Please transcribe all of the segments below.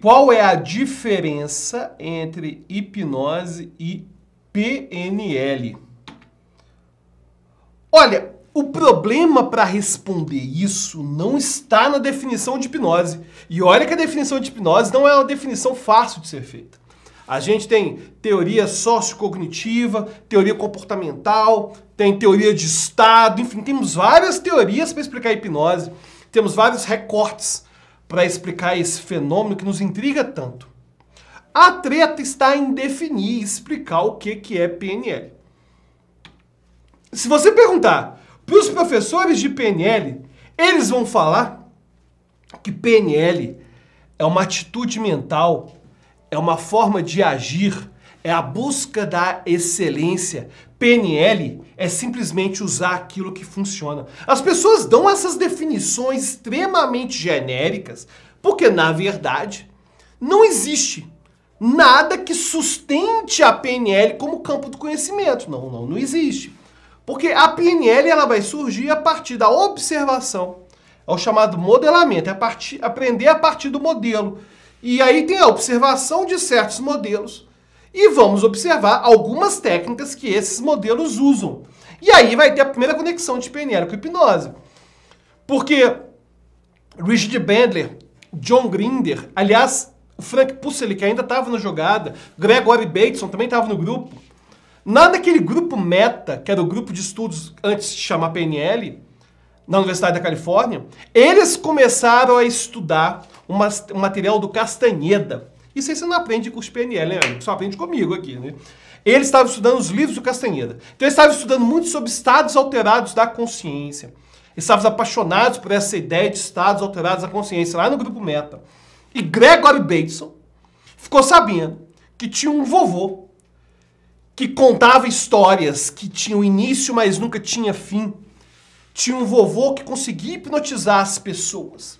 Qual é a diferença entre hipnose e PNL? Olha, o problema para responder isso não está na definição de hipnose. E olha que a definição de hipnose não é uma definição fácil de ser feita. A gente tem teoria sociocognitiva, teoria comportamental, tem teoria de estado, enfim, temos várias teorias para explicar a hipnose, temos vários recortes para explicar esse fenômeno que nos intriga tanto. A treta está em definir e explicar o que, que é PNL. Se você perguntar para os professores de PNL, eles vão falar que PNL é uma atitude mental, é uma forma de agir é a busca da excelência. PNL é simplesmente usar aquilo que funciona. As pessoas dão essas definições extremamente genéricas, porque na verdade não existe nada que sustente a PNL como campo do conhecimento. Não, não, não existe. Porque a PNL ela vai surgir a partir da observação. É o chamado modelamento, é a partir, aprender a partir do modelo. E aí tem a observação de certos modelos e vamos observar algumas técnicas que esses modelos usam. E aí vai ter a primeira conexão de PNL com hipnose. Porque Richard Bandler, John Grinder, aliás, o Frank Pusseli, que ainda estava na jogada, Gregory Bateson também estava no grupo. Lá naquele grupo Meta, que era o grupo de estudos antes de chamar PNL, na Universidade da Califórnia, eles começaram a estudar um material do Castanheda, isso aí você não aprende com os PNL, né, Só aprende comigo aqui, né? Ele estava estudando os livros do Castanheda. Então ele estava estudando muito sobre estados alterados da consciência. Estávamos apaixonados por essa ideia de estados alterados da consciência, lá no grupo Meta. E Gregory Bateson ficou sabendo que tinha um vovô que contava histórias que tinham início, mas nunca tinha fim. Tinha um vovô que conseguia hipnotizar as pessoas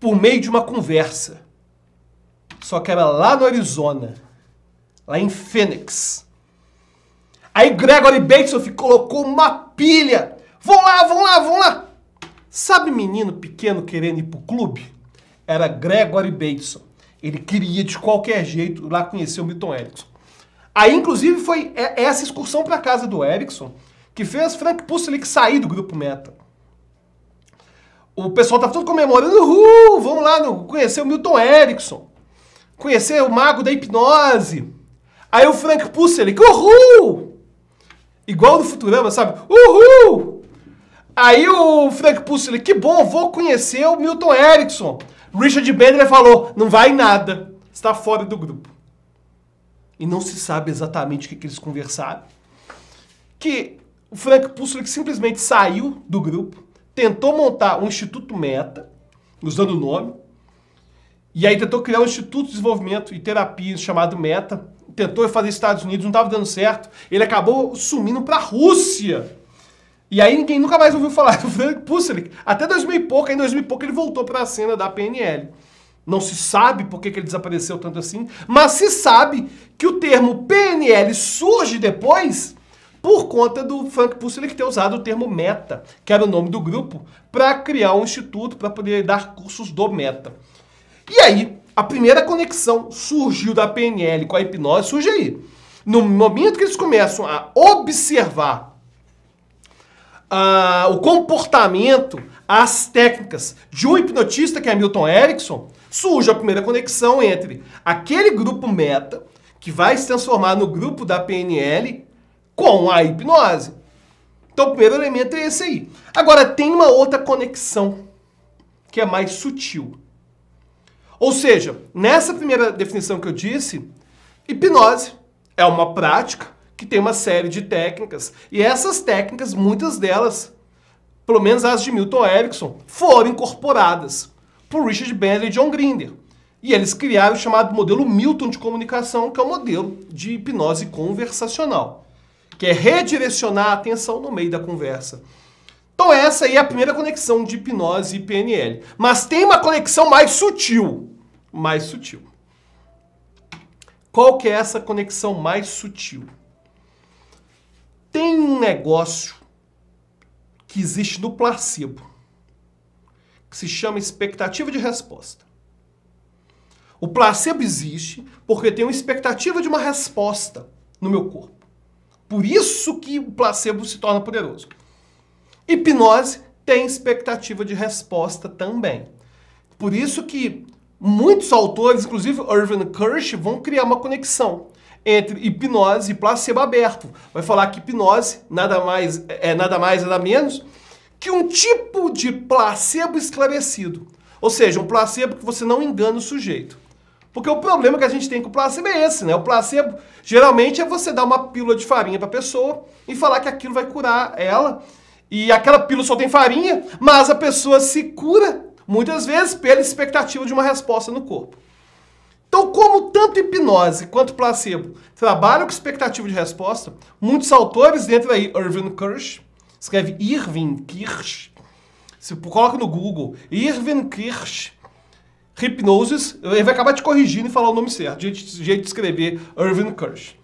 por meio de uma conversa. Só que era lá no Arizona, lá em Phoenix. Aí Gregory Bateson colocou uma pilha. Vão lá, vão lá, vão lá. Sabe menino pequeno querendo ir pro clube? Era Gregory Bateson. Ele queria de qualquer jeito lá conhecer o Milton Erickson. Aí, inclusive, foi essa excursão para casa do Erickson que fez Frank Pusselik sair do grupo Meta. O pessoal tá todo comemorando, uhul, vamos lá conhecer o Milton Erickson. Conhecer o mago da hipnose. Aí o Frank ele uhul! Igual no Futurama, sabe? Uhul! Aí o Frank ele, que bom, vou conhecer o Milton Erickson. Richard Bender falou, não vai nada, está fora do grupo. E não se sabe exatamente o que, que eles conversaram. Que o Frank Pusselick simplesmente saiu do grupo, tentou montar um Instituto Meta, usando o nome, e aí tentou criar um instituto de desenvolvimento e terapia chamado Meta. Tentou fazer Estados Unidos, não estava dando certo. Ele acabou sumindo para a Rússia. E aí ninguém nunca mais ouviu falar do Frank Pusselik. Até 2000 e pouco, em 2000 e pouco ele voltou para a cena da PNL. Não se sabe por que, que ele desapareceu tanto assim, mas se sabe que o termo PNL surge depois por conta do Frank Pusselik ter usado o termo Meta, que era o nome do grupo, para criar um instituto para poder dar cursos do Meta. E aí, a primeira conexão surgiu da PNL com a hipnose, surge aí. No momento que eles começam a observar uh, o comportamento, as técnicas de um hipnotista, que é Milton Erickson, surge a primeira conexão entre aquele grupo meta, que vai se transformar no grupo da PNL, com a hipnose. Então o primeiro elemento é esse aí. Agora tem uma outra conexão, que é mais sutil ou seja, nessa primeira definição que eu disse, hipnose é uma prática que tem uma série de técnicas. E essas técnicas, muitas delas, pelo menos as de Milton Erickson, foram incorporadas por Richard Bandler e John Grinder. E eles criaram o chamado modelo Milton de comunicação, que é o um modelo de hipnose conversacional, que é redirecionar a atenção no meio da conversa. Então essa aí é a primeira conexão de hipnose e PNL. Mas tem uma conexão mais sutil. Mais sutil. Qual que é essa conexão mais sutil? Tem um negócio que existe no placebo, que se chama expectativa de resposta. O placebo existe porque tem uma expectativa de uma resposta no meu corpo. Por isso que o placebo se torna poderoso. Hipnose tem expectativa de resposta também. Por isso que muitos autores, inclusive Irvin Kirsch, vão criar uma conexão entre hipnose e placebo aberto. Vai falar que hipnose nada mais é nada mais nada menos que um tipo de placebo esclarecido. Ou seja, um placebo que você não engana o sujeito. Porque o problema que a gente tem com o placebo é esse, né? O placebo geralmente é você dar uma pílula de farinha para a pessoa e falar que aquilo vai curar ela e aquela pílula só tem farinha, mas a pessoa se cura, muitas vezes, pela expectativa de uma resposta no corpo. Então, como tanto hipnose quanto placebo trabalham com expectativa de resposta, muitos autores, dentro aí Irving Kirsch, escreve Irving Kirsch, se coloca no Google, Irving Kirsch, hipnoses, ele vai acabar te corrigindo e falar o nome certo, jeito de escrever Irving Kirsch.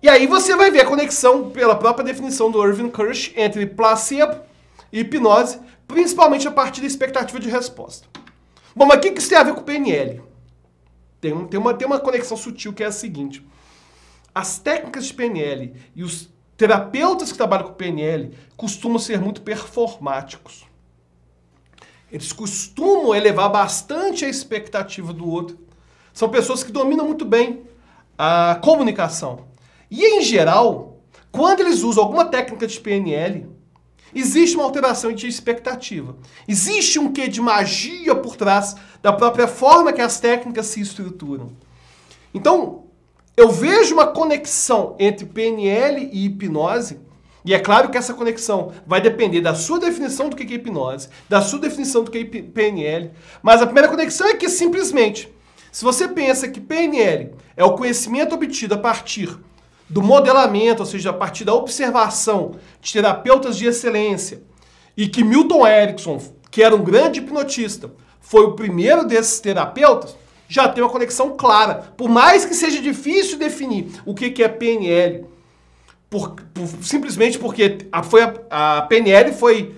E aí você vai ver a conexão, pela própria definição do Irving Kirsch, entre placebo e hipnose, principalmente a partir da expectativa de resposta. Bom, mas o que isso tem a ver com o PNL? Tem, tem, uma, tem uma conexão sutil que é a seguinte. As técnicas de PNL e os terapeutas que trabalham com PNL costumam ser muito performáticos. Eles costumam elevar bastante a expectativa do outro. São pessoas que dominam muito bem a comunicação. E em geral, quando eles usam alguma técnica de PNL, existe uma alteração de expectativa. Existe um quê de magia por trás da própria forma que as técnicas se estruturam. Então, eu vejo uma conexão entre PNL e hipnose e é claro que essa conexão vai depender da sua definição do que é hipnose, da sua definição do que é PNL. Mas a primeira conexão é que simplesmente, se você pensa que PNL é o conhecimento obtido a partir do modelamento, ou seja, a partir da observação de terapeutas de excelência, e que Milton Erickson, que era um grande hipnotista, foi o primeiro desses terapeutas, já tem uma conexão clara. Por mais que seja difícil definir o que é PNL, por, por, simplesmente porque a, foi a, a PNL foi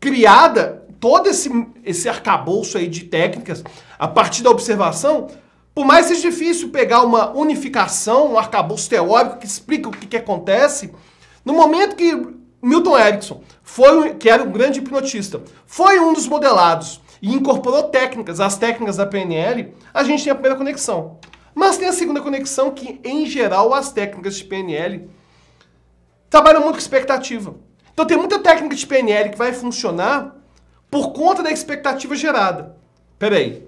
criada todo esse, esse arcabouço aí de técnicas a partir da observação por mais que seja difícil pegar uma unificação, um arcabouço teórico que explica o que, que acontece, no momento que Milton Erickson, foi, que era um grande hipnotista, foi um dos modelados e incorporou técnicas, as técnicas da PNL, a gente tem a primeira conexão. Mas tem a segunda conexão que, em geral, as técnicas de PNL trabalham muito com expectativa. Então tem muita técnica de PNL que vai funcionar por conta da expectativa gerada. Peraí,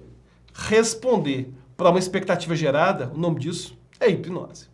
responder para uma expectativa gerada, o nome disso é hipnose.